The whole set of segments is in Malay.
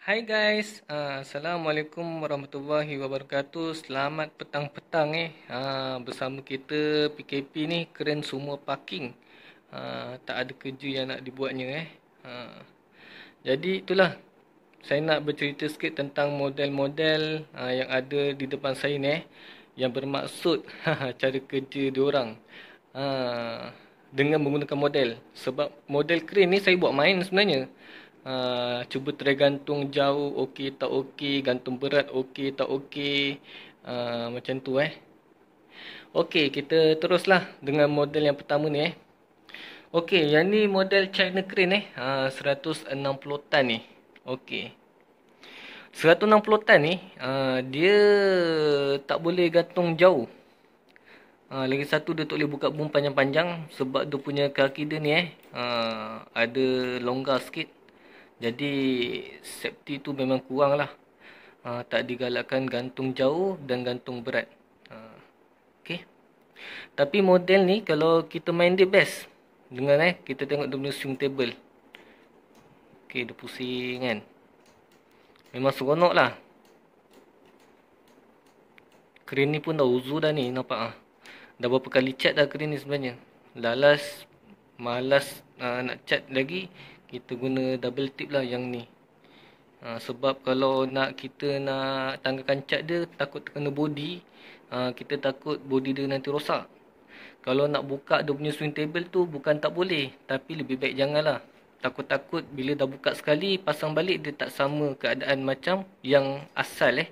Hai guys, uh, Assalamualaikum warahmatullahi wabarakatuh Selamat petang-petang eh uh, Bersama kita PKP ni keren semua parking uh, Tak ada kerja yang nak dibuatnya eh Jadi itulah Saya nak bercerita sikit tentang model-model Yang ada di depan saya ni eh Yang bermaksud cara kerja diorang Dengan menggunakan model Sebab model keren ni saya buat main sebenarnya uh, cuba try gantung jauh okey tak okey gantung berat okey tak okey uh, macam tu eh okey kita teruslah dengan model yang pertama ni eh okey yang ni model China crane eh ah, uh, 160 ton ni okey 160 ton ni uh, dia tak boleh gantung jauh. Uh, lagi satu dia tak boleh buka boom panjang-panjang sebab dia punya kaki dia ni eh uh, ada longgar sikit. Jadi safety tu memang kurang lah ha, Tak digalakkan gantung jauh dan gantung berat ha, ah, okay. Tapi model ni kalau kita main dia best dengar eh, kita tengok dia punya swing table Okay, dia pusing kan Memang seronok lah Crane ni pun dah uzu dah ni nampak ah. Dah berapa kali cat dah crane ni sebenarnya Lalas Malas uh, nak cat lagi kita guna double tip lah yang ni ha, sebab kalau nak kita nak tanggalkan cat dia takut terkena body ha, kita takut body dia nanti rosak kalau nak buka dia punya swing table tu bukan tak boleh tapi lebih baik janganlah takut-takut bila dah buka sekali pasang balik dia tak sama keadaan macam yang asal eh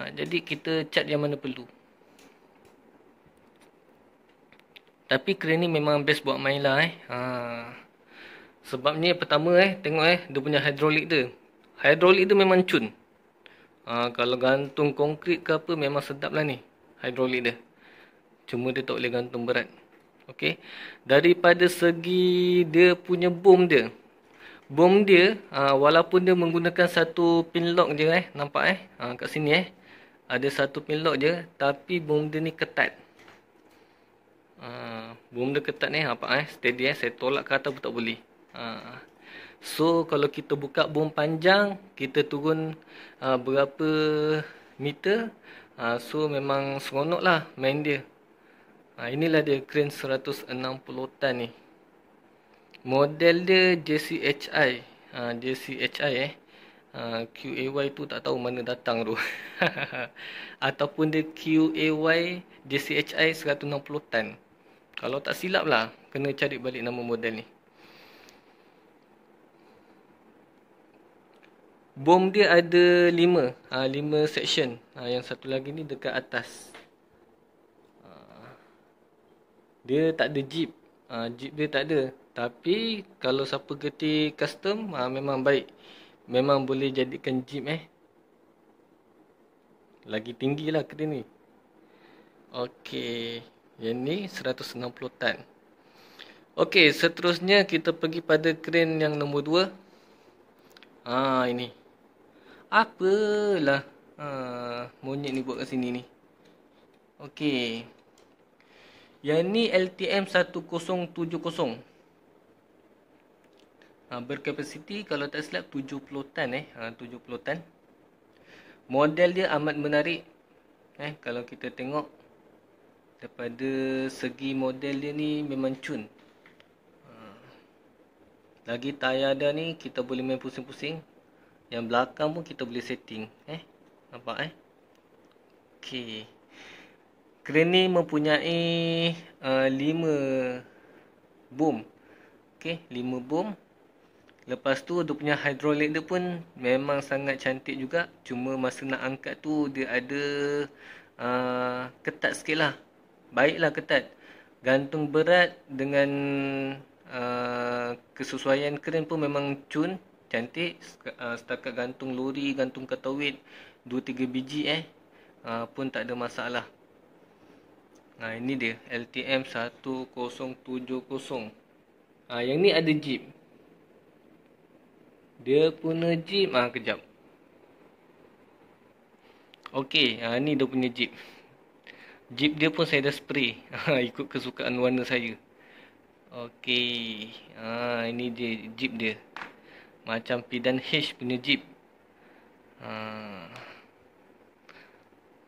ha, jadi kita cat yang mana perlu tapi crane ni memang best buat main lah eh. Haa. Sebab ni pertama eh, tengok eh, dia punya hidrolik tu, Hidrolik dia memang cun. Ha, kalau gantung konkrit ke apa, memang sedap lah ni. Hidrolik dia. Cuma dia tak boleh gantung berat. Okay. Daripada segi dia punya bom dia. Bom dia, ha, walaupun dia menggunakan satu pin lock je eh. Nampak eh? Ha, kat sini eh. Ada satu pin lock je. Tapi bom dia ni ketat. Ha, bom dia ketat ni. apa eh? Steady eh. Saya tolak kata pun tak boleh. Ah. So kalau kita buka bom panjang Kita turun uh, berapa meter uh, So memang seronok lah main dia uh, Inilah dia crane 160 tan ni Model dia JCHI uh, JCHI eh uh, QAY tu tak tahu mana datang tu Ataupun dia QAY JCHI 160 tan Kalau tak silap lah Kena cari balik nama model ni Bom dia ada lima. Ha, lima section. Ha, yang satu lagi ni dekat atas. Ha, dia tak ada jeep. Ha, jeep dia tak ada. Tapi kalau siapa getih custom ha, memang baik. Memang boleh jadikan jeep eh. Lagi tinggi lah kereta ni. Okey. Yang ni 160 tan. Okey, seterusnya kita pergi pada crane yang nombor dua. Ah ha, ini. Apalah ha, Monyet ni buat kat sini ni Okey Yang ni LTM 1070 ha, Berkapasiti kalau tak silap 70 tan eh ha, 70 tan Model dia amat menarik eh Kalau kita tengok Daripada segi model dia ni memang cun ah, lagi tayar dia ni kita boleh main pusing-pusing yang belakang pun kita boleh setting Eh Nampak eh Okay Crane ni mempunyai eh, Lima uh, Boom Okay Lima boom Lepas tu dia punya hydraulic dia pun Memang sangat cantik juga Cuma masa nak angkat tu Dia ada uh, Ketat sikit lah Baiklah ketat Gantung berat Dengan uh, Kesesuaian crane pun memang cun cantik eh, setakat gantung lori gantung ketawit 2 3 biji eh ah, pun tak ada masalah nah ini dia LTM 1070 ah yang ni ada jeep dia punya jeep ah kejap okey ah ni dia punya jeep jeep dia pun saya dah spray ikut kesukaan warna saya okey ah ini dia jeep dia macam P dan H punya jeep ha.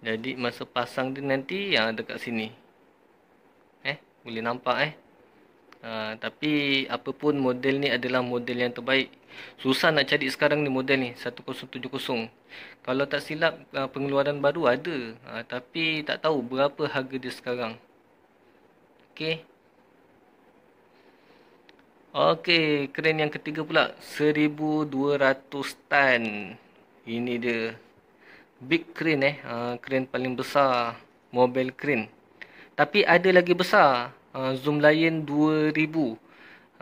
Jadi masa pasang dia nanti Yang ada kat sini Eh boleh nampak eh Uh, tapi apapun model ni adalah model yang terbaik Susah nak cari sekarang ni model ni 1070 Kalau tak silap uh, pengeluaran baru ada uh, Tapi tak tahu berapa harga dia sekarang Okay Okey, keren yang ketiga pula 1200 tan. Ini dia big crane eh, uh, crane paling besar mobile crane. Tapi ada lagi besar, uh, Zoom Lion 2000. Uh,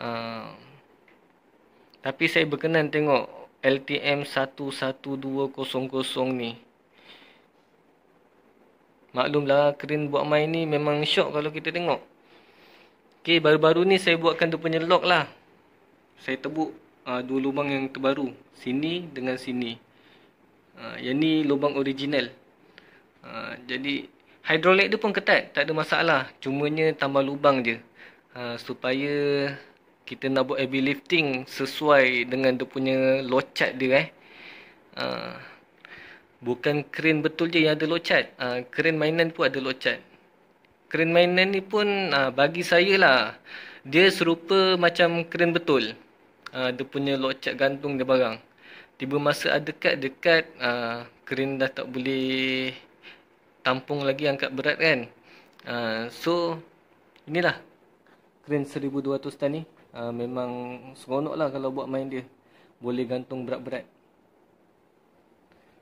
ah, tapi saya berkenan tengok LTM 11200 ni. Maklumlah crane buat main ni memang shock kalau kita tengok. Okey, baru-baru ni saya buatkan tu punya lock lah. Saya tebuk uh, dua lubang yang terbaru. Sini dengan sini. Uh, yang ni lubang original. Uh, jadi, hidrolik dia pun ketat. Tak ada masalah. Cumanya tambah lubang je. Uh, supaya kita nak buat heavy lifting sesuai dengan tu punya locat dia eh. Uh, bukan keren betul je yang ada locat. Uh, crane mainan pun ada locat. Crane mainan ni pun uh, bagi saya lah Dia serupa macam crane betul uh, Dia punya locak gantung dia barang Tiba masa ada dekat-dekat uh, ah, Crane dah tak boleh Tampung lagi angkat berat kan uh, So Inilah Crane 1200 tani Uh, memang seronok lah kalau buat main dia Boleh gantung berat-berat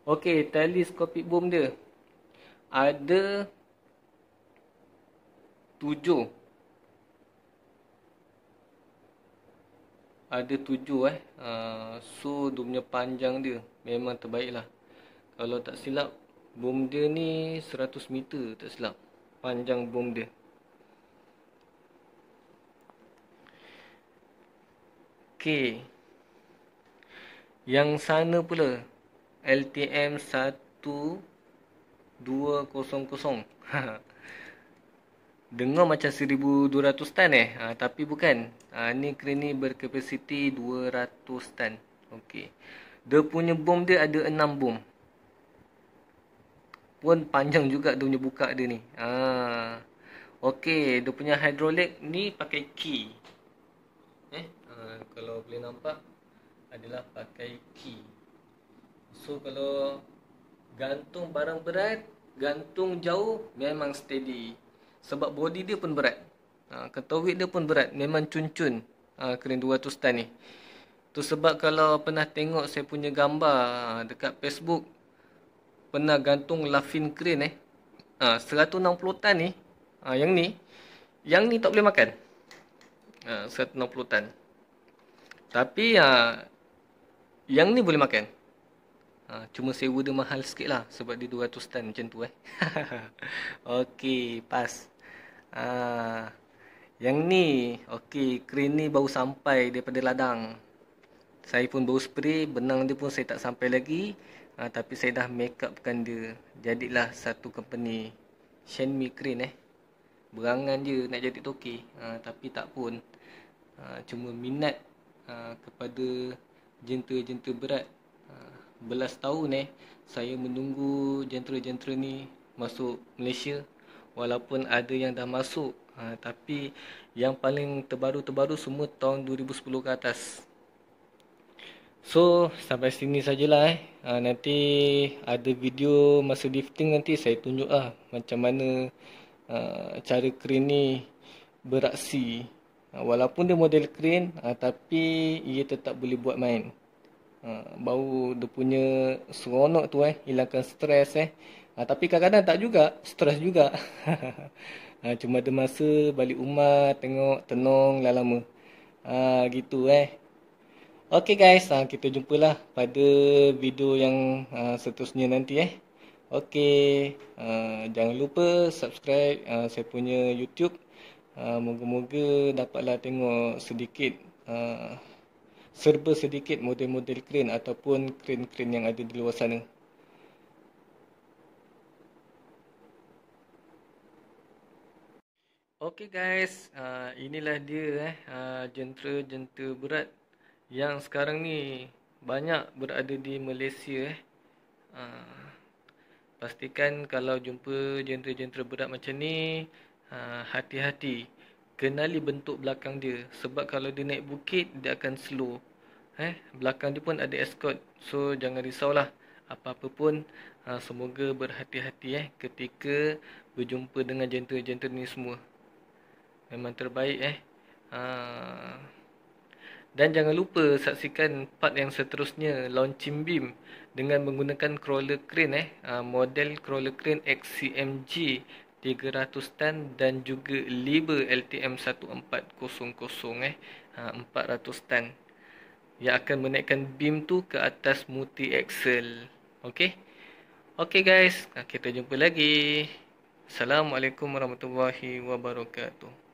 Okay, teleskopik bom dia Ada tujuh ada tujuh eh ah, so dia punya panjang dia memang terbaik lah kalau tak silap bom dia ni 100 meter tak silap panjang bom dia Okay, yang sana pula LTM 1 200 Dengar macam 1200 tan eh. Ha, tapi bukan. Ha, ni crane ni berkapasiti 200 tan. Okey. Dia punya bom dia ada 6 bom. Pun panjang juga dia punya buka dia ni. Ha. Okey. Dia punya hydraulic ni pakai key. Eh. Ha, kalau boleh nampak. Adalah pakai key. So kalau gantung barang berat. Gantung jauh. Memang Steady sebab body dia pun berat. Ha, ketawik dia pun berat. Memang cun-cun ha, kering 200 tan ni. Tu sebab kalau pernah tengok saya punya gambar ha, dekat Facebook. Pernah gantung lafin crane eh. Ha, 160 tan ni. Ha, yang ni. Yang ni tak boleh makan. Ha, 160 tan. Tapi ha, yang ni boleh makan. Ha, cuma sewa dia mahal sikit lah. Sebab dia 200 tan macam tu eh. Okey, pas. Pas. Ha, yang ni, okey, krim ni baru sampai daripada ladang. Saya pun baru spray, benang dia pun saya tak sampai lagi. Ha, tapi saya dah make upkan dia. Jadilah satu company. Shenmi krim eh. Berangan je nak jadi toki. Ha, tapi tak pun. Ha, cuma minat ha, kepada jentera-jentera berat. Ha, belas tahun eh, saya menunggu jentera-jentera ni masuk Malaysia walaupun ada yang dah masuk ha, tapi yang paling terbaru-terbaru semua tahun 2010 ke atas so sampai sini sajalah eh ha, nanti ada video masa lifting nanti saya tunjuklah macam mana uh, cara crane ni beraksi ha, walaupun dia model kerin, ha, tapi ia tetap boleh buat main Uh, ha, baru dia punya seronok tu eh hilangkan stres eh Ha, tapi kadang-kadang tak juga, stres juga. ha, cuma ada masa balik rumah, tengok, tenung lah lama. Ha, ah, gitu eh. Okay guys, ha, kita jumpa pada video yang ha, seterusnya nanti eh. Okay, uh, jangan lupa subscribe uh, saya punya YouTube. Moga-moga dapatlah tengok sedikit, uh, serba sedikit model-model keren ataupun keren-keren yang ada di luar sana. Okey guys, uh, inilah dia eh uh, jentera-jentera berat yang sekarang ni banyak berada di Malaysia eh. Uh, pastikan kalau jumpa jentera-jentera berat macam ni uh, hati-hati kenali bentuk belakang dia sebab kalau dia naik bukit dia akan slow. Eh, belakang dia pun ada escort. So jangan risaulah apa-apa pun uh, semoga berhati-hati eh ketika berjumpa dengan jentera-jentera ni semua. Memang terbaik eh. Ha. Dan jangan lupa saksikan part yang seterusnya launching beam dengan menggunakan crawler crane eh. Ha, model crawler crane XCMG 300 ton dan juga lever LTM 1400 eh. Ha, 400 ton Yang akan menaikkan beam tu ke atas multi axle. Okey. Okey guys, ah, kita jumpa lagi. Assalamualaikum warahmatullahi wabarakatuh.